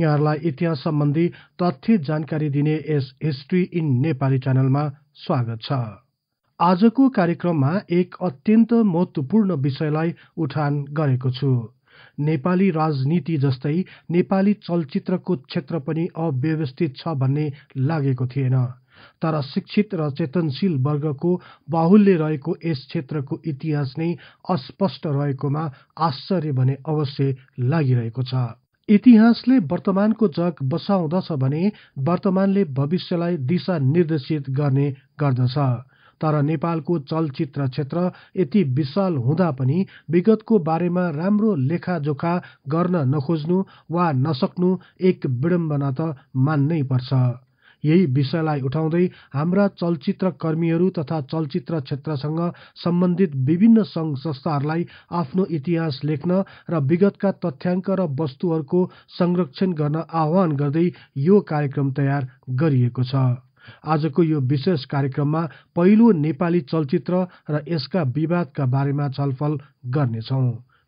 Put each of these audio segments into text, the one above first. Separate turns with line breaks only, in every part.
यहाँहरूलाई इतिहास सम्बन्धी तथ्य जानकारी दिने यस हिस्ट्री इन नेपाली च्यानलमा स्वागत छ आजको कार्यक्रममा एक अत्यन्त महत्त्वपूर्ण विषयलाई उठान गरेको छु नेपाली राजनीति जस्तै नेपाली चलचित्रको क्षेत्र पनि अव्यवस्थित छ भन्ने लागेको थिएन तर शिक्षित र चेतनशील वर्गको बाहुल्य रहेको यस क्षेत्रको इतिहास नै अस्पष्ट रहेकोमा आश्चर्य भने अवश्य लागिरहेको छ इतिहासले वर्तमानको जग बसाउँदछ भने वर्तमानले भविष्यलाई दिशा निर्देशित गर्ने गर्दछ तर नेपालको चलचित्र क्षेत्र यति विशाल हुँदा पनि विगतको बारेमा राम्रो लेखाजोखा गर्न नखोज्नु वा नसक्नु एक विडम्बना त मान्नै पर्छ यही विषयलाई उठाउँदै हाम्रा चलचित्र कर्मीहरू तथा चलचित्र क्षेत्रसँग सम्बन्धित विभिन्न सङ्घ संस्थाहरूलाई आफ्नो इतिहास लेख्न र विगतका तथ्याङ्क र वस्तुहरूको संरक्षण गर्न आह्वान गर्दै यो कार्यक्रम तयार गरिएको छ आजको यो विशेष कार्यक्रममा पहिलो नेपाली चलचित्र र यसका विवादका बारेमा छलफल गर्नेछौँ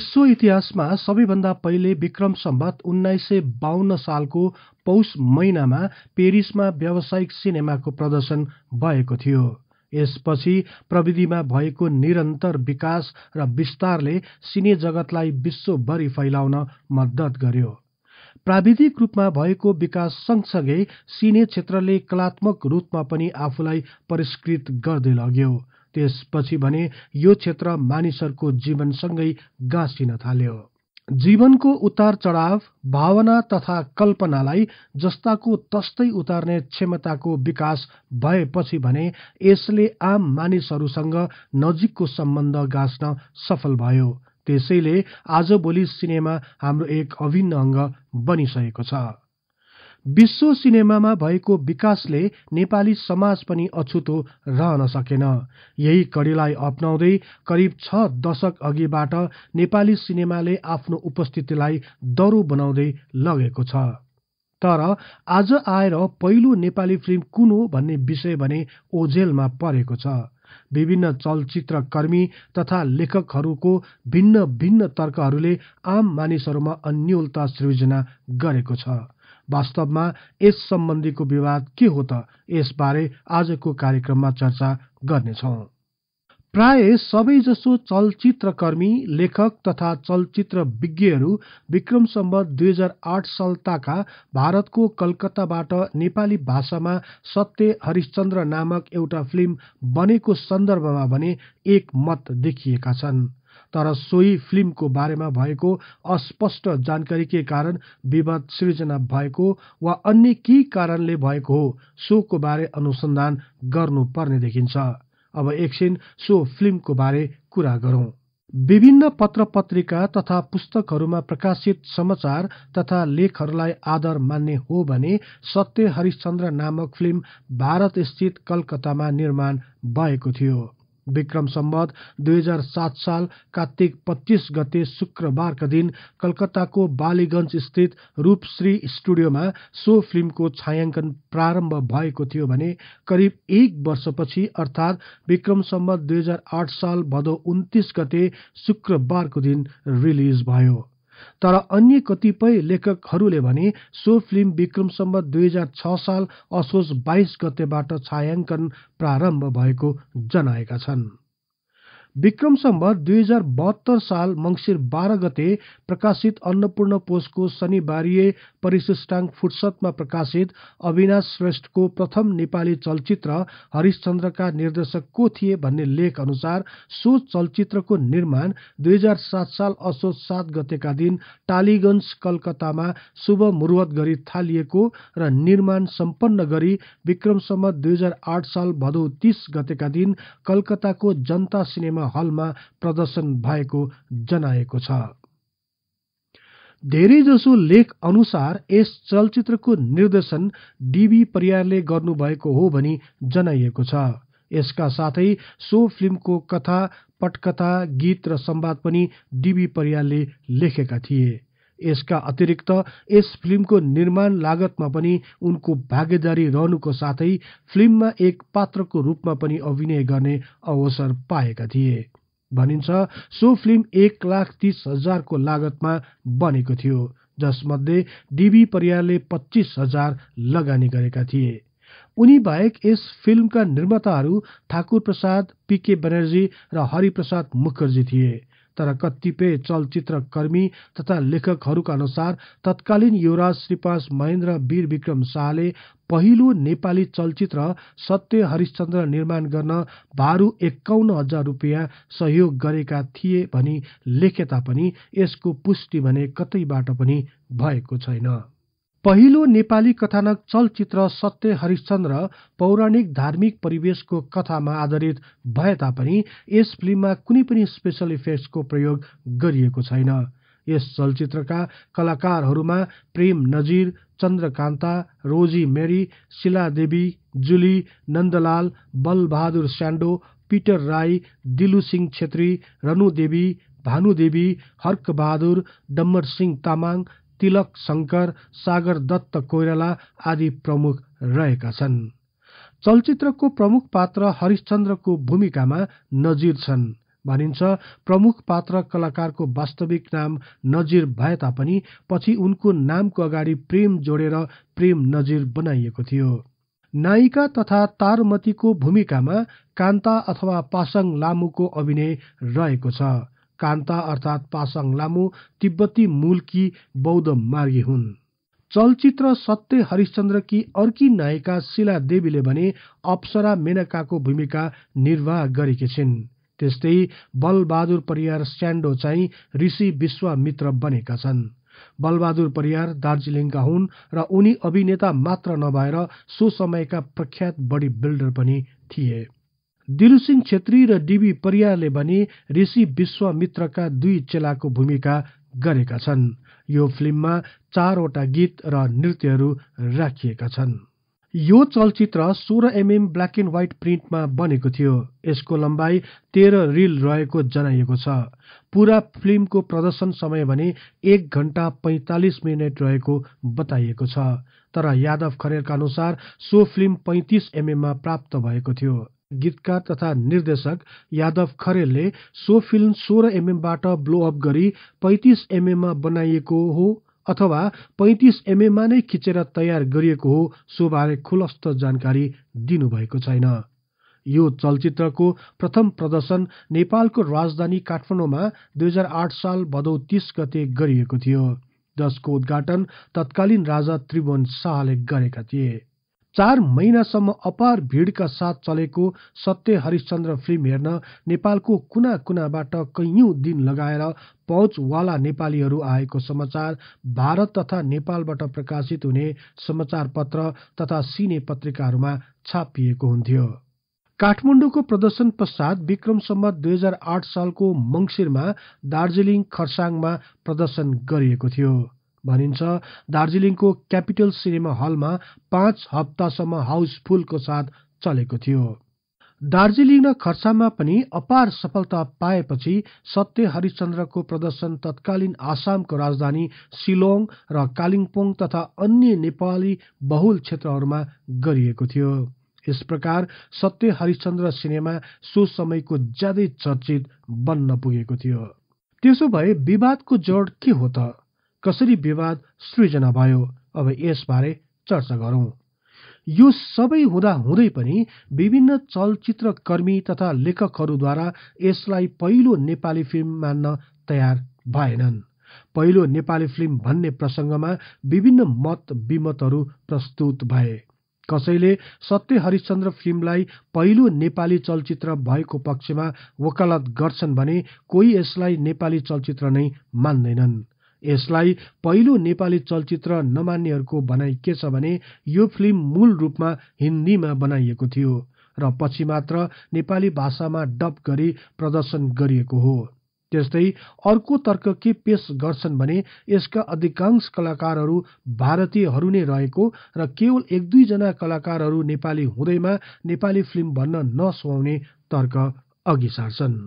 विश्व इतिहासमा सबैभन्दा पहिले विक्रम सम्बत उन्नाइस सय बाहन्न सालको पौष महिनामा पेरिसमा व्यावसायिक सिनेमाको प्रदर्शन भएको थियो यसपछि प्रविधिमा भएको निरन्तर विकास र विस्तारले सिने जगतलाई विश्वभरि फैलाउन मद्दत गर्यो प्राविधिक रूपमा भएको विकास सँगसँगै सिने क्षेत्रले कलात्मक रूपमा पनि आफूलाई परिष्कृत गर्दै लग्यो त्यसपछि भने यो क्षेत्र मानिसहरूको जीवनसँगै गाँसिन थाल्यो जीवनको उतार चढाव भावना तथा कल्पनालाई जस्ताको तस्तै उतार्ने क्षमताको विकास भएपछि भने यसले आम मानिसहरूसँग नजिकको सम्बन्ध गाँस्न सफल भयो त्यसैले आजभोलि सिनेमा हाम्रो एक अभिन्न अङ्ग बनिसकेको छ विश्व सिनेमामा भएको विकासले नेपाली समाज पनि अछुतो रहन सकेन यही कडीलाई अप्नाउँदै करिब छ दशक अघिबाट नेपाली सिनेमाले आफ्नो उपस्थितिलाई दरो बनाउँदै लगेको छ तर आज आएर पहिलो नेपाली फिल्म कुन हो भन्ने विषय भने ओझेलमा परेको छ विभिन्न चलचित्रकर्मी तथा लेखकहरूको भिन्न भिन्न तर्कहरूले आम मानिसहरूमा अन्यलता सृजना गरेको छ वास्तवमा यस सम्बन्धीको विवाद के हो त यसबारे आजको कार्यक्रममा चर्चा गर्नेछौ प्राय सबैजसो चलचित्रकर्मी लेखक तथा चलचित्र विज्ञहरू विक्रम सम्बत दुई हजार आठ साल ताका भारतको कलकत्ताबाट नेपाली भाषामा सत्य हरिश्चन्द्र नामक एउटा फिल्म बनेको सन्दर्भमा भने एक मत देखिएका छन् तर सोही फिल्मको बारेमा भएको अस्पष्ट जानकारीकै कारण विवाद सृजना भएको वा अन्य के कारणले भएको हो सोको बारे अनुसन्धान गर्नुपर्ने देखिन्छ अब एकछिन सो फिल्मको बारे कुरा गरौं विभिन्न पत्र पत्रिका तथा पुस्तकहरूमा प्रकाशित समाचार तथा लेखहरूलाई आदर मान्ने हो भने सत्य हरिश्चन्द्र नामक फिल्म भारतस्थित कलकत्तामा निर्माण भएको थियो विक्रम संवत 2007 साल कार्तिक 25 गते का दिन कलकत्ता को बालीगंज स्थित रूपश्री स्टूडियो में सो फिल्म को छायांकन प्रारंभ थियो भने करिब एक वर्षपछि अर्थात् विक्रम सम्बत दुई हजार आठ साल भदौ उन्तिस गते शुक्रवार को दिन रिलीज भो तर अन्य कतिपय लेखकहरूले भने सो फिल्म विक्रमसम्म दुई हजार छ साल असोज बाइस गतेबाट छायाङ्कन प्रारम्भ भएको जनाएका छन् विक्रम सम्भ दुई हजार बहत्तर साल मङ्सिर बाह्र गते प्रकाशित अन्नपूर्ण पोषको शनिबारीय परिशिष्टाङ फुर्सदमा प्रकाशित अविनाश श्रेष्ठको प्रथम नेपाली चलचित्र हरिश्चन्द्रका निर्देशक को थिए भन्ने लेख अनुसार सो चलचित्रको निर्माण दुई हजार सात साल असोज सात गतेका दिन टालीगञ्ज कलकत्तामा शुभ मुर्वत गरी थालिएको र निर्माण सम्पन्न गरी विक्रमसम्म दुई हजार आठ साल भदौ तिस गतेका दिन कलकत्ताको जनता सिनेमा सिनेमा हलमा प्रदर्शन भएको जनाएको छ धेरैजसो लेख अनुसार यस चलचित्रको निर्देशन डिबी परियारले गर्नुभएको हो भनी जनाइएको छ यसका साथै सो फिल्मको कथा पटकथा गीत र सम्वाद पनि डिबी परियारले लेखेका थिए यसका अतिरिक्त यस फिल्मको निर्माण लागतमा पनि उनको भागेदारी रहनुको साथै फिल्ममा एक पात्रको रूपमा पनि अभिनय गर्ने अवसर पाएका थिए भनिन्छ सो फिल्म एक लाख तीस हजारको लागतमा बनेको थियो जसमध्ये डिबी परियारले पच्चिस हजार लगानी गरेका थिए उनी बाहेक यस फिल्मका निर्माताहरू ठाकुर प्रसाद पीके बनर्जी र हरिप्रसाद मुखर्जी थिए तर कतिपय चलचित्रकर्मी तथा लेखकहरूका अनुसार तत्कालीन युवराज श्रीपास महेन्द्र वीर विक्रम शाहले पहिलो नेपाली चलचित्र सत्य हरिश्चन्द्र निर्माण गर्न भारु एक्काउन्न हजार रुपियाँ सहयोग गरेका थिए भनी लेखे तापनि यसको पुष्टि भने कतैबाट पनि भएको छैन पहिलो नेपाली कथानक चलचित्र सत्य हरिश्चन्द्र पौराणिक धार्मिक परिवेशको कथामा आधारित भए तापनि यस फिल्ममा कुनै पनि स्पेसल इफेक्ट्सको प्रयोग गरिएको छैन यस चलचित्रका कलाकारहरूमा Prem Nazir Chandrakanta Rosie Mary Shila Devi Julie Nandalal Balbahadur Sando Peter Rai Dilu Singh Chhetri Ranu Devi Bhanudevi Harkabahadur Dammar Singh Tamang Tilak Shankar Sagar Dutt Koirala आदि प्रमुख रहेका छन् चलचित्रको प्रमुख पात्र हरिश्चन्द्रको भूमिकामा नजिर छन् भनिन्छ प्रमुख पात्र कलाकारको वास्तविक नाम नजिर भए तापनि पछि उनको नामको अगाडि प्रेम जोडेर प्रेम नजिर बनाइएको थियो नायिका तथा तारमतीको भूमिकामा कान्ता अथवा पासङ लामुको अभिनय रहेको छ कान्ता अर्थात् पासाङ लामो तिब्बती मूलकी बौद्ध मार्गी हुन् चलचित्र सत्य हरिश्चन्द्रकी अर्की नायिका शिला देवीले भने अप्सरा मेनकाको भूमिका निर्वाह गरेकी छिन् त्यस्तै बलबहादुर परियार स्यान्डो चाहिँ ऋषि विश्वामित्र बनेका छन् बलबहादुर परियार दार्जिलिङका हुन् र उनी अभिनेता मात्र नभएर सो समयका प्रख्यात बडी बिल्डर पनि थिए दिलुसिंह छेत्री र डीबी परियारले भने ऋषि विश्वमित्रका दुई चेलाको भूमिका गरेका छन् यो फिल्ममा चारवटा गीत र नृत्यहरू राखिएका छन् यो चलचित्र सोह्र एमएम ब्ल्याक एन्ड व्हाइट प्रिन्टमा बनेको थियो यसको लम्बाइ तेह्र रिल रहेको जनाइएको छ पूरा फिल्मको प्रदर्शन समय भने एक घण्टा पैँतालिस मिनट रहेको बताइएको छ तर यादव खरेलका अनुसार सो फिल्म पैँतिस एमएममा प्राप्त भएको थियो गीतकार तथा निर्देशक यादव खरेलले सो फिल्म सोह्र एमएमबाट ब्लो अप गरी पैँतिस एमएममा बनाइएको हो अथवा पैँतिस एमएममा नै खिचेर तयार गरिएको हो सोबारे खुलस्त जानकारी दिनुभएको छैन यो चलचित्रको प्रथम प्रदर्शन नेपालको राजधानी काठमाडौँमा दुई हजार आठ साल भदौ तीस गते गरिएको थियो जसको उद्घाटन तत्कालीन राजा त्रिभुवन शाहले गरेका थिए चार महिनासम्म अपार भिडका साथ चलेको सत्य हरिश्चन्द्र फिल्म हेर्न नेपालको कुना कुनाबाट कैयौँ दिन लगाएर पहुँचवाला नेपालीहरू आएको समाचार भारत तथा नेपालबाट प्रकाशित हुने समाचार पत्र तथा सिने पत्रिकाहरूमा छापिएको हुन्थ्यो काठमाडौँको प्रदर्शन पश्चात विक्रम सम्बत दुई हजार आठ सालको मङ्सिरमा दार्जिलिङ खरसाङमा प्रदर्शन गरिएको थियो भनिन्छ दार्जिलिङको क्यापिटल सिनेमा हलमा पाँच हप्तासम्म हाउसफुलको साथ चलेको थियो दार्जिलिङ र खर्सामा पनि अपार सफलता पाएपछि सत्य हरिचन्द्रको प्रदर्शन तत्कालीन आसामको राजधानी सिलोङ र कालिम्पोङ तथा अन्य नेपाली बहुल क्षेत्रहरूमा गरिएको थियो यस प्रकार सत्य हरिश्चन्द्र सिनेमा सो समयको ज्यादै चर्चित बन्न पुगेको थियो त्यसो भए विवादको जड के हो त कसरी विवाद सृजना भयो अब यसबारे चर्चा गरौं यो सबै हुँदा हुँदै पनि विभिन्न चलचित्रकर्मी तथा लेखकहरूद्वारा यसलाई पहिलो नेपाली फिल्म मान्न तयार भएनन् पहिलो नेपाली फिल्म भन्ने प्रसङ्गमा विभिन्न मत विमतहरू प्रस्तुत भए कसैले सत्य हरिश्चन्द्र फिल्मलाई पहिलो नेपाली चलचित्र भएको पक्षमा वकालत गर्छन् भने कोही यसलाई नेपाली चलचित्र नै मान्दैनन् यसलाई पहिलो नेपाली चलचित्र नमान्नेहरूको भनाइ के छ भने यो फिल्म मूल रूपमा हिन्दीमा बनाइएको थियो र पछि मात्र नेपाली भाषामा डब गरी प्रदर्शन गरिएको हो त्यस्तै अर्को तर्क के पेश गर्छन् भने यसका अधिकांश कलाकारहरू भारतीयहरू नै रहेको र केवल एक दुईजना कलाकारहरू नेपाली हुँदैमा नेपाली फिल्म भन्न नसुहाउने तर्क अघि सार्छन्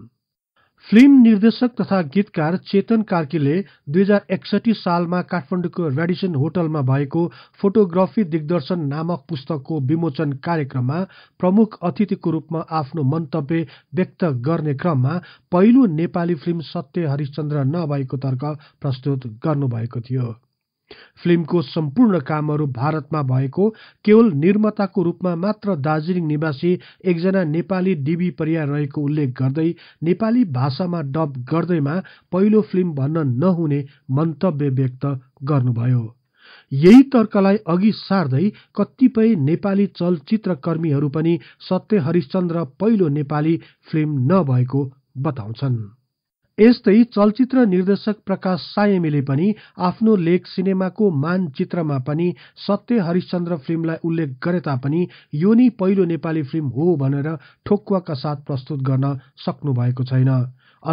फिल्म निर्देशक तथा गीतकार चेतन कार्कीले दुई हजार एकसठी सालमा काठमाडौँको रेडिसन होटलमा भएको फोटोग्राफी दिग्दर्शन नामक पुस्तकको विमोचन कार्यक्रममा प्रमुख अतिथिको रूपमा आफ्नो मन्तव्य व्यक्त गर्ने क्रममा पहिलो नेपाली फिल्म सत्य हरिश्चन्द्र नभएको तर्क प्रस्तुत गर्नुभएको थियो फिल्मको सम्पूर्ण कामहरू भारतमा भएको केवल निर्माताको रूपमा मात्र दार्जिलिङ निवासी एकजना नेपाली डिबी परिया रहेको उल्लेख गर्दै नेपाली भाषामा डब गर्दैमा पहिलो फिल्म भन्न नहुने मन्तव्य व्यक्त गर्नुभयो यही तर्कलाई अघि सार्दै कतिपय नेपाली चलचित्रकर्मीहरू पनि सत्य हरिश्चन्द्र पहिलो नेपाली फिल्म नभएको बताउँछन् यस्तै चलचित्र निर्देशक प्रकाश सायमीले पनि आफ्नो लेख सिनेमाको मानचित्रमा पनि सत्य हरिश्चन्द्र फिल्मलाई उल्लेख गरे तापनि यो नै पहिलो नेपाली फिल्म हो भनेर ठोक्वाका साथ प्रस्तुत गर्न सक्नु भएको छैन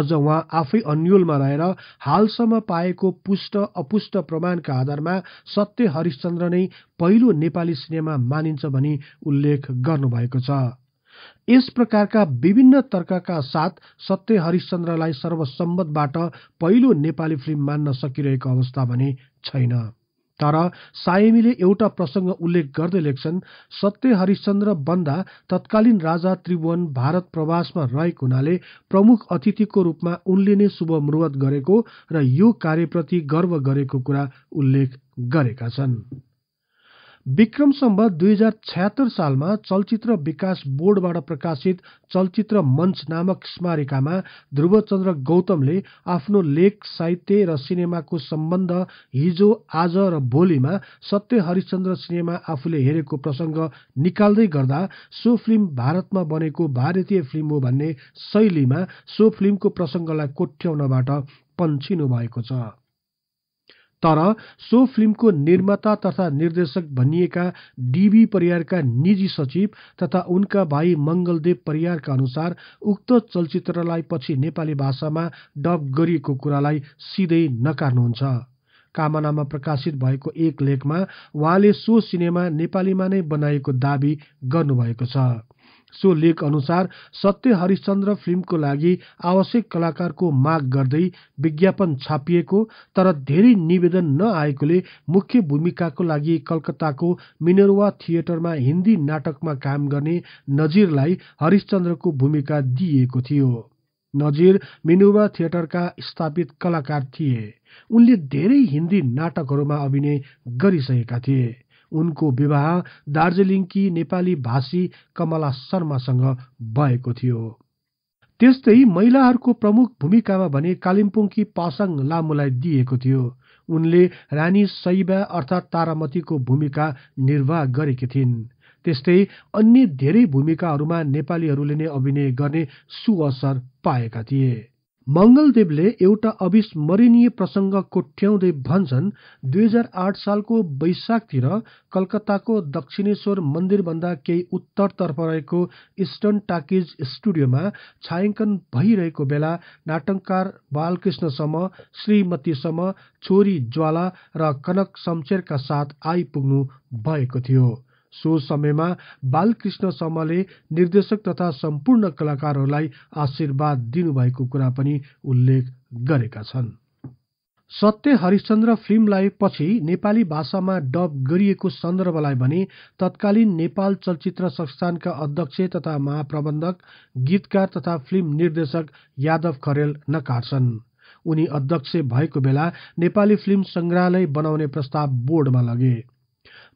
अझ उहाँ आफै अन्यलमा रहेर हालसम्म पाएको पुष्ट अपुष्ट प्रमाणका आधारमा सत्य हरिश्चन्द्र नै पहिलो नेपाली सिनेमा मानिन्छ भनी उल्लेख गर्नुभएको छ यस प्रकारका विभिन्न तर्कका साथ सत्य हरिश्चन्द्रलाई सर्वसम्मतबाट पहिलो नेपाली फिल्म मान्न सकिरहेको अवस्था भने छैन तर सायमीले एउटा प्रसङ्ग उल्लेख गर्दै लेख्छन् सत्य हरिश्चन्द्र बन्दा तत्कालीन राजा त्रिभुवन भारत प्रवासमा रहेको हुनाले प्रमुख अतिथिको रूपमा उनले नै शुभ मुहूर्त गरेको र यो कार्यप्रति गर्व गरेको कुरा उल्लेख गरेका छन् विक्रम दुई हजार छ्यात्तर सालमा चलचित्र विकास बोर्डबाट प्रकाशित चलचित्र मञ्च नामक स्मारिकामा ध्रुवचन्द्र गौतमले आफ्नो लेख साहित्य र सिनेमाको सम्बन्ध हिजो आज र भोलिमा सत्य हरिचन्द्र सिनेमा आफूले हेरेको प्रसङ्ग निकाल्दै गर्दा सो फिल्म भारतमा बनेको भारतीय फिल्म हो भन्ने शैलीमा सो फिल्मको प्रसङ्गलाई कोठ्याउनबाट पन्छिनु भएको छ तर सो फिल्मको निर्माता तथा निर्देशक भनिएका डिबी परियारका निजी सचिव तथा उनका भाइ मङ्गलदेव परियारका अनुसार उक्त चलचित्रलाई पछि नेपाली भाषामा डब गरिएको कुरालाई सिधै नकार्नुहुन्छ कामनामा प्रकाशित भएको एक लेखमा उहाँले सो सिनेमा नेपालीमा नै बनाएको दावी गर्नुभएको छ सो लेख अनुसार सत्य हरिश्चन्द्र फिल्मको लागि आवश्यक कलाकारको माग गर्दै विज्ञापन छापिएको तर धेरै निवेदन नआएकोले मुख्य भूमिकाको लागि कलकत्ताको मिनरवा थिएटरमा हिन्दी नाटकमा काम गर्ने नजिरलाई हरिश्चन्द्रको भूमिका दिइएको थियो नजिर मिनुवा थिएटरका स्थापित कलाकार थिए उनले धेरै हिन्दी नाटकहरूमा अभिनय गरिसकेका थिए उनको विवाह दार्जिलिङकी नेपाली भाषी कमला शर्मासँग भएको थियो त्यस्तै महिलाहरूको प्रमुख भूमिकामा भने कालिम्पोङकी पासाङ लामुलाई दिएको थियो उनले रानी सैबा अर्थात् तारामतीको भूमिका निर्वाह गरेकी थिइन् त्यस्तै अन्य धेरै भूमिकाहरूमा नेपालीहरूले नै अभिनय गर्ने सुअसर पाएका थिए मंगलदेवले एउटा अविस्मरणीय प्रसङ्ग कोठ्याउँदै भन्छन् दुई हजार आठ सालको वैशाखतिर कलकत्ताको दक्षिणेश्वर मन्दिरभन्दा केही उत्तरतर्फ रहेको इस्टर्न टाकिज स्टुडियोमा छायाङ्कन भइरहेको बेला नाटककार बालकृष्णसम्म श्रीमतीसम्म छोरी ज्वाला र कनक शमशेरका साथ आइपुग्नु भएको थियो सो समयमा बालकृष्ण समले निर्देशक तथा सम्पूर्ण कलाकारहरूलाई आशीर्वाद दिनुभएको कुरा पनि उल्लेख गरेका छन् सत्य हरिश्चन्द्र फिल्मलाई पछि नेपाली भाषामा डब गरिएको सन्दर्भलाई भने तत्कालीन नेपाल चलचित्र संस्थानका अध्यक्ष तथा महाप्रबन्धक गीतकार तथा फिल्म निर्देशक यादव खरेल नकार्छन् उनी अध्यक्ष भएको बेला नेपाली फिल्म संग्रहालय बनाउने प्रस्ताव बोर्डमा लगे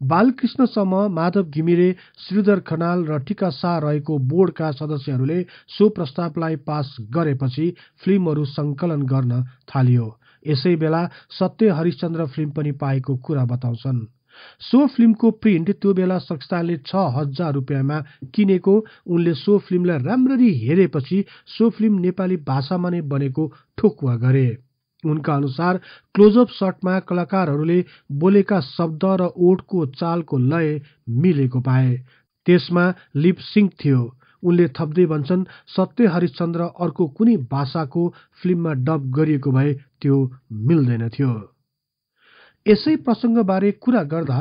बालकृष्णसम्म माधव घिमिरे श्रीधर खनाल र टिका शाह रहेको बोर्डका सदस्यहरूले सो प्रस्तावलाई पास गरेपछि फिल्महरू सङ्कलन गर्न थालियो यसै बेला सत्य हरिश्चन्द्र फिल्म पनि पाएको कुरा बताउँछन् सो फिल्मको प्रिन्ट त्यो बेला संस्थानले छ हजार रुपियाँमा किनेको उनले सो फिल्मलाई राम्ररी हेरेपछि सो फिल्म नेपाली भाषामा नै बनेको ठोकुवा गरे उनका अनुसार क्लोजअप सटमा कलाकारहरूले बोलेका शब्द र ओठको चालको लय मिलेको पाए त्यसमा लिपसिङ थियो उनले थप्दै भन्छन् सत्य हरिश्चन्द्र अर्को कुनै भाषाको फिल्ममा डब गरिएको भए त्यो मिल्दैन थियो यसै प्रसङ्गबारे कुरा गर्दा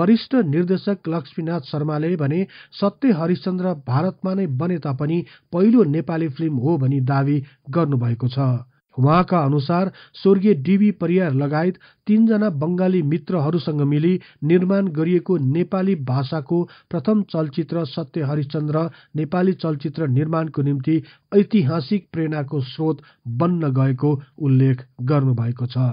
वरिष्ठ निर्देशक लक्ष्मीनाथ शर्माले भने सत्य हरिश्चन्द्र भारतमा नै बने तापनि पहिलो नेपाली फिल्म हो भनी दावी गर्नुभएको छ उहाँका अनुसार स्वर्गीय डिबी परियार लगायत तीनजना बङ्गाली मित्रहरूसँग मिली निर्माण गरिएको नेपाली भाषाको प्रथम चलचित्र सत्य हरिचन्द्र नेपाली चलचित्र निर्माणको निम्ति ऐतिहासिक प्रेरणाको स्रोत बन्न गएको उल्लेख गर्नुभएको छ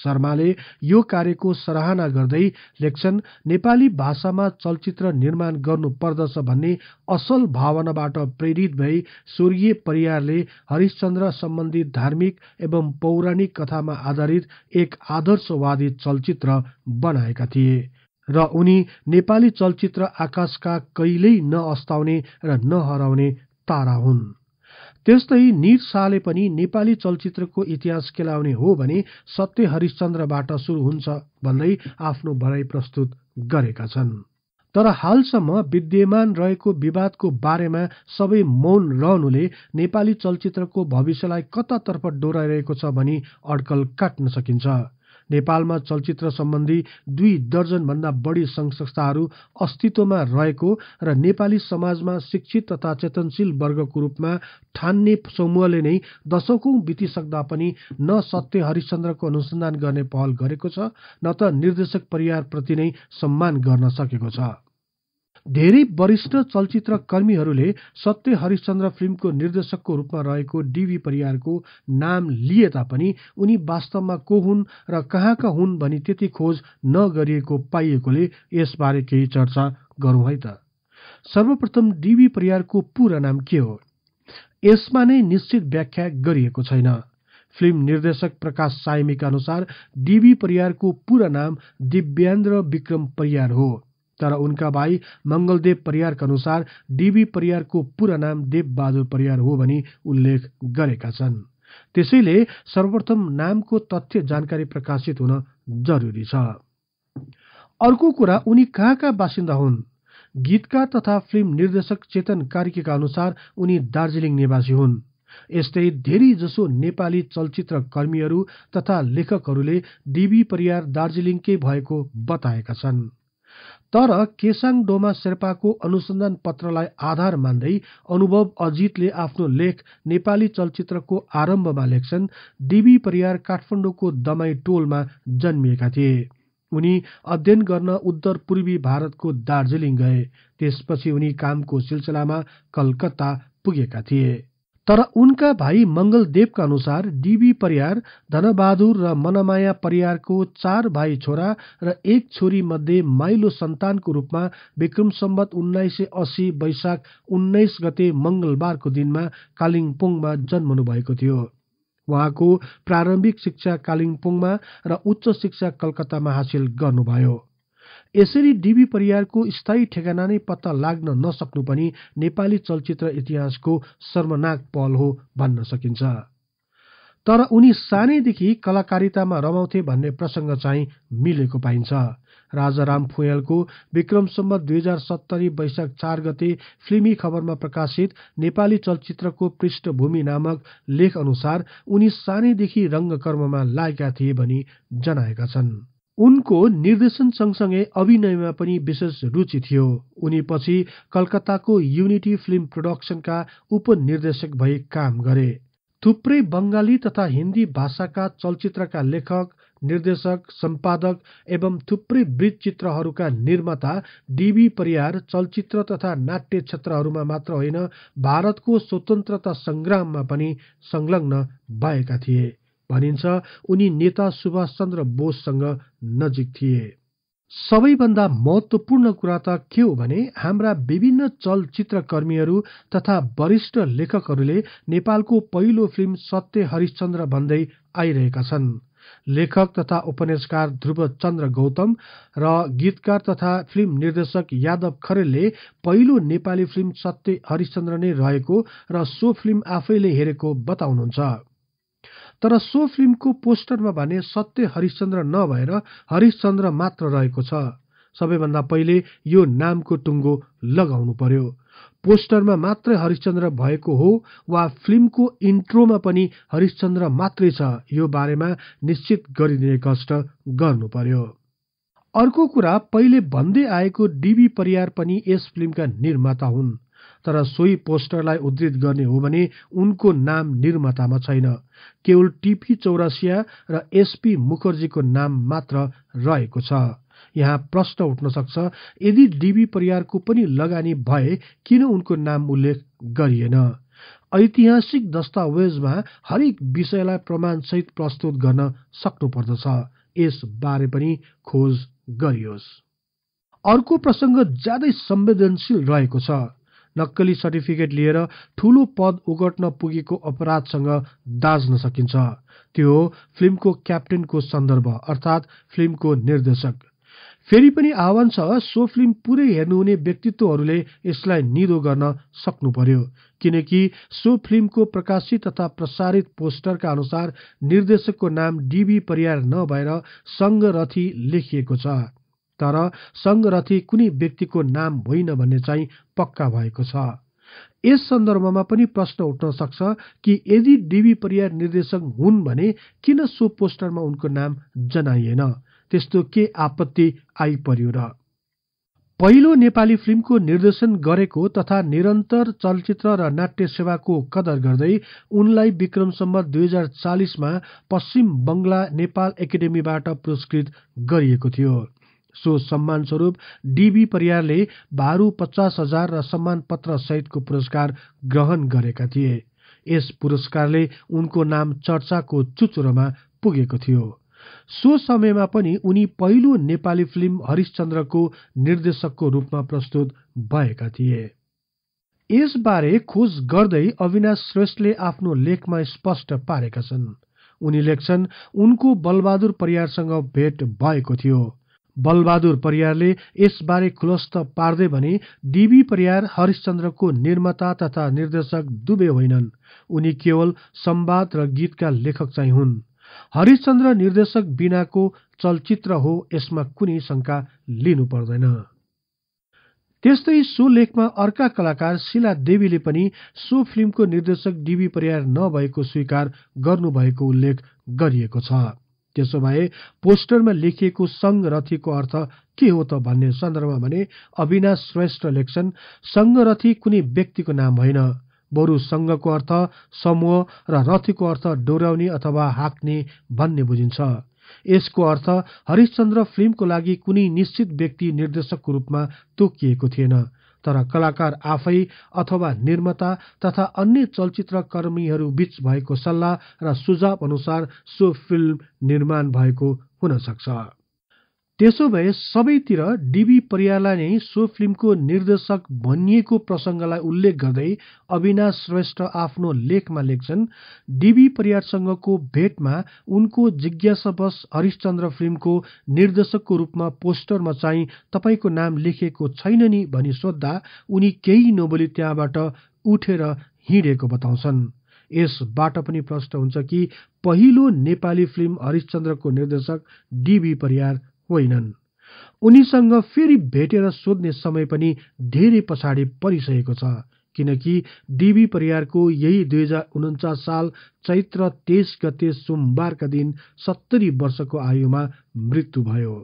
शर्माले यो कार्यको सराहना गर्दै लेख्छन् नेपाली भाषामा चलचित्र निर्माण गर्नुपर्दछ भन्ने असल भावनाबाट प्रेरित भई स्वर्गीय परियारले हरिश्चन्द्र सम्बन्धी धार्मिक एवं पौराणिक कथामा आधारित एक आदर्शवादी चलचित्र बनाएका थिए र उनी नेपाली चलचित्र आकाशका कहिल्यै नअस्ताउने र नहराउने तारा हुन् त्यस्तै निर शाहले पनि नेपाली चलचित्रको इतिहास केलाउने हो भने सत्य हरिश्चन्द्रबाट सुरु हुन्छ भन्दै आफ्नो भनाइ प्रस्तुत गरेका छन् तर हालसम्म विद्यमान रहेको विवादको बारेमा सबै मौन रहनुले नेपाली चलचित्रको भविष्यलाई कतातर्फ डोराइरहेको छ भनी अड्कल काट्न सकिन्छ नेपालमा चलचित्र सम्बन्धी दुई दर्जनभन्दा बढी सङ्घ संस्थाहरू अस्तित्वमा रहेको र नेपाली समाजमा शिक्षित तथा चेतनशील वर्गको रूपमा ठान्ने समूहले नै दशकौँ बितिसक्दा पनि न सत्य हरिश्चन्द्रको अनुसन्धान गर्ने पहल गरेको छ न त निर्देशक परिवारप्रति नै सम्मान गर्न सकेको छ धेरै वरिष्ठ चलचित्र कर्मीहरूले सत्य हरिश्चन्द्र फिल्मको निर्देशकको रूपमा रहेको डिभी परियारको नाम लिए तापनि उनी वास्तवमा को हुन् र कहाँका हुन् भनी त्यति खोज नगरिएको पाइएकोले यसबारे केही चर्चा गरौँ है त सर्वप्रथम डिभी परियारको पूरा नाम के हो यसमा नै निश्चित व्याख्या गरिएको छैन फिल्म निर्देशक प्रकाश साइमीका अनुसार डिबी परियारको पूरा नाम दिव्यान्द्र विक्रम परियार हो तर उनका भाइ मङ्गलदेव परियारका अनुसार डिबी परियारको पूरा नाम देवबहादुर परियार हो भनी उल्लेख गरेका छन् त्यसैले सर्वप्रथम नामको तथ्य जानकारी प्रकाशित हुन जरुरी छ अर्को कुरा उनी कहाँका बासिन्दा हुन् गीतकार तथा फिल्म निर्देशक चेतन कार्कीका अनुसार उनी दार्जिलिङ निवासी हुन् यस्तै धेरै जसो नेपाली चलचित्र कर्मीहरू तथा लेखकहरूले डिबी परियार दार्जिलिङकै भएको बताएका छन् तर केसाङ डोमा शेर्पाको अनुसन्धान पत्रलाई आधार मान्दै अनुभव अजितले आफ्नो लेख नेपाली चलचित्रको आरम्भमा लेख्छन् डिबी परियार काठमाडौँको दमाई टोलमा जन्मिएका थिए उनी अध्ययन गर्न उत्तर पूर्वी भारतको दार्जिलिङ गए त्यसपछि उनी कामको सिलसिलामा कलकत्ता पुगेका थिए तर उनका भाइ मङ्गलदेवका अनुसार डिबी परियार धनबहादुर र मनमाया परियारको चार भाइ छोरा र एक छोरी मध्ये माइलो सन्तानको रूपमा विक्रम सम्बत उन्नाइस सय अस्सी वैशाख उन्नाइस गते मङ्गलबारको दिनमा कालिम्पोङमा जन्मनु भएको थियो उहाँको प्रारम्भिक शिक्षा कालिम्पोङमा र उच्च शिक्षा कलकत्तामा हासिल गर्नुभयो यसरी डिबी परियारको स्थायी ठेगाना नै पत्ता लाग्न नसक्नु पनि नेपाली चलचित्र इतिहासको शर्मनाक पहल हो भन्न सकिन्छ तर उनी सानैदेखि कलाकारितामा रमाउँथे भन्ने प्रसङ्ग चाहिँ मिलेको पाइन्छ राजाराम फुयालको विक्रमसम्म दुई हजार सत्तरी वैशाख चार गते फिल्मी खबरमा प्रकाशित नेपाली चलचित्रको पृष्ठभूमि नामक लेख अनुसार उनी सानैदेखि रङ्गकर्ममा लागेका थिए भनी जनाएका छन् उनको निर्देशन सँगसँगै अभिनयमा पनि विशेष रुचि थियो उनी पछि कलकत्ताको युनिटी फिल्म प्रोडक्सनका उपनिर्देशक भई काम गरे थुप्रै बङ्गाली तथा हिन्दी भाषाका चलचित्रका लेखक निर्देशक सम्पादक एवं थुप्रै चित्रहरूका निर्माता डिबी परियार चलचित्र तथा नाट्य क्षेत्रहरूमा मात्र होइन भारतको स्वतन्त्रता संग्राममा पनि संलग्न भएका थिए भनिन्छ उनी नेता सुभाष सुभाषचन्द्र बोससँग नजिक थिए सबैभन्दा महत्वपूर्ण कुरा त के हो भने हाम्रा विभिन्न चलचित्रकर्मीहरू तथा वरिष्ठ लेखकहरूले नेपालको पहिलो फिल्म सत्य हरिश्चन्द्र भन्दै आइरहेका छन् लेखक तथा उपन्यासकार ध्रुव चन्द्र गौतम र गीतकार तथा फिल्म निर्देशक यादव खरेलले पहिलो नेपाली फिल्म सत्य हरिश्चन्द्र नै रहेको र सो फिल्म आफैले हेरेको बताउनुहुन्छ तर सो फिल्मको पोस्टरमा भने सत्य हरिश्चन्द्र नभएर हरिश्चन्द्र मात्र रहेको छ सबैभन्दा पहिले यो नामको टुङ्गो लगाउनु पर्यो पोस्टरमा मात्रै हरिश्चन्द्र भएको हो वा फिल्मको इन्ट्रोमा पनि हरिश्चन्द्र मात्रै छ यो बारेमा निश्चित गरिदिने कष्ट गर्नु पर्यो अर्को कुरा पहिले भन्दै आएको डिबी परियार पनि यस फिल्मका निर्माता हुन् तर सोही पोस्टरलाई उद्धित गर्ने हो भने उनको नाम निर्मातामा छैन केवल टिपी चौरसिया र एसपी मुखर्जीको नाम मात्र रहेको छ यहाँ प्रश्न उठ्न सक्छ यदि डिबी परियारको पनि लगानी भए किन उनको नाम उल्लेख गरिएन ऐतिहासिक दस्तावेजमा हरेक विषयलाई प्रमाणसहित प्रस्तुत गर्न सक्नुपर्दछ यसबारे पनि खोज गरियोस् अर्को प्रसङ्ग ज्यादै संवेदनशील रहेको छ नक्कली सर्टिफिकेट लिएर ठूलो पद ओगट्न पुगेको अपराधसँग दाज्न सकिन्छ त्यो फिल्मको क्याप्टेनको सन्दर्भ अर्थात् फिल्मको निर्देशक फेरि पनि आह्वान छ सो फिल्म पुरै हेर्नुहुने व्यक्तित्वहरूले यसलाई निदो गर्न सक्नु पर्यो किनकि सो फिल्मको प्रकाशित तथा प्रसारित पोस्टरका अनुसार निर्देशकको नाम डिबी परियार नभएर संगरथी लेखिएको छ तर सङ्गरथी कुनै व्यक्तिको नाम होइन भन्ने चाहिँ पक्का भएको छ यस सन्दर्भमा पनि प्रश्न उठ्न सक्छ कि यदि डिबी परियार निर्देशक हुन् भने किन सो पोस्टरमा उनको नाम जनाइएन त्यस्तो के आपत्ति आइपर्यो र पहिलो नेपाली फिल्मको निर्देशन गरेको तथा निरन्तर चलचित्र र नाट्य सेवाको कदर गर्दै उनलाई विक्रम सम्बत दुई हजार चालिसमा पश्चिम बङ्गला नेपाल एकाडेमीबाट पुरस्कृत गरिएको थियो सो सम्मान स्वरूप डिबी परियारले भारू पचास हजार र सम्मान पत्र सहितको पुरस्कार ग्रहण गरेका थिए यस पुरस्कारले उनको नाम चर्चाको चुचुरोमा पुगेको थियो सो समयमा पनि उनी पहिलो नेपाली फिल्म हरिश्चन्द्रको निर्देशकको रूपमा प्रस्तुत भएका थिए यसबारे खोज गर्दै अविनाश श्रेष्ठले आफ्नो लेखमा स्पष्ट पारेका छन् उनी लेख्छन् उनको बलबहादुर परियारसँग भेट भएको थियो बलबहादुर परियारले यसबारे खुलस्त पार्दै भने डीबी परियार हरिश्चन्द्रको निर्माता तथा निर्देशक दुवै होइनन् उनी केवल संवाद र गीतका लेखक चाहिँ हुन् हरिश्चन्द्र निर्देशक बिनाको चलचित्र हो यसमा कुनै शङ्का लिनु पर्दैन त्यस्तै सो लेखमा अर्का कलाकार शिला देवीले पनि सो फिल्मको निर्देशक डीबी परियार नभएको स्वीकार गर्नुभएको उल्लेख गरिएको छ त्यसो भए पोस्टरमा लेखिएको संगरथीको अर्थ के हो त भन्ने सन्दर्भमा भने अविनाश श्रेष्ठ लेख्छन् सङ्घरथी कुनै व्यक्तिको नाम होइन बरु सङ्घको अर्थ समूह र रथीको अर्थ डोर्याउने अथवा हाक्ने भन्ने बुझिन्छ यसको अर्थ हरिश्चन्द्र फिल्मको लागि कुनै निश्चित व्यक्ति निर्देशकको रूपमा तोकिएको थिएन तर कलाकार आफै अथवा निर्माता तथा अन्य कर्मीहरू बीच भएको सल्लाह र सुझाव अनुसार सो फिल्म निर्माण भएको हुन सक्छ त्यसो भए सबैतिर डिबी परियारलाई नै सो फिल्मको निर्देशक भनिएको प्रसङ्गलाई उल्लेख गर्दै अविनाश श्रेष्ठ आफ्नो लेखमा लेख्छन् डिबी परियारसँगको भेटमा उनको जिज्ञासावश हरिश्चन्द्र फिल्मको निर्देशकको रूपमा पोस्टरमा चाहिँ तपाईँको नाम लेखिएको छैन नि भनी सोद्धा उनी केही नबोली त्यहाँबाट उठेर हिँडेको बताउँछन् यसबाट पनि प्रष्ट हुन्छ कि पहिलो नेपाली फिल्म हरिश्चन्द्रको निर्देशक डिबी परियार होइनन् उनीसँग फेरि भेटेर सोध्ने समय पनि धेरै पछाडि परिसकेको छ किनकि डिबी परियारको यही दुई हजार उन्चास साल चैत्र तेइस गते सोमबारका दिन सत्तरी वर्षको आयुमा मृत्यु भयो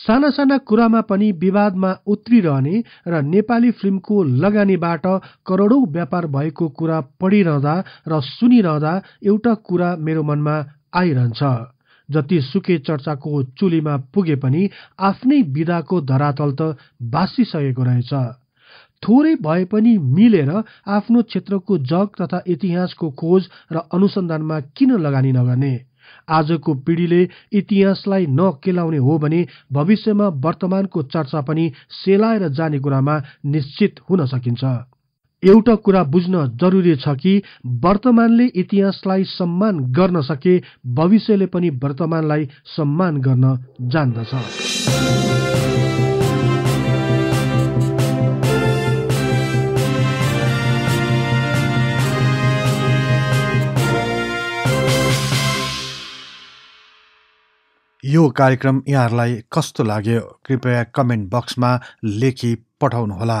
साना साना कुरामा पनि विवादमा उत्रिरहने र नेपाली फिल्मको लगानीबाट करोडौँ व्यापार भएको कुरा पढिरहँदा र सुनिरहँदा एउटा कुरा मेरो मनमा आइरहन्छ जति सुके चर्चाको चुलीमा पुगे पनि आफ्नै विदाको धरातल त बासिसकेको रहेछ थोरै भए पनि मिलेर आफ्नो क्षेत्रको जग तथा इतिहासको खोज र अनुसन्धानमा किन लगानी नगर्ने आजको पिँढीले इतिहासलाई नकेलाउने हो भने भविष्यमा वर्तमानको चर्चा पनि सेलाएर जाने कुरामा निश्चित हुन सकिन्छ एउटा कुरा बुझ्न जरुरी छ कि वर्तमानले इतिहासलाई सम्मान गर्न सके भविष्यले पनि वर्तमानलाई सम्मान गर्न जान्दछ यो कार्यक्रम यहाँहरूलाई कस्तो लाग्यो कृपया कमेन्ट बक्समा लेखी पठाउनुहोला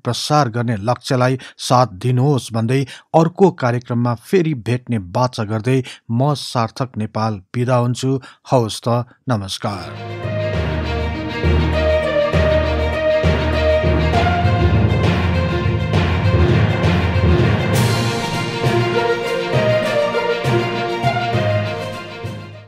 प्रसार गर्ने लक्ष्यलाई साथ दिनुहोस् भन्दै अर्को कार्यक्रममा फेरि भेट्ने बाचा गर्दै म सार्थक नेपाल बिदा हुन्छु हवस् त नमस्कार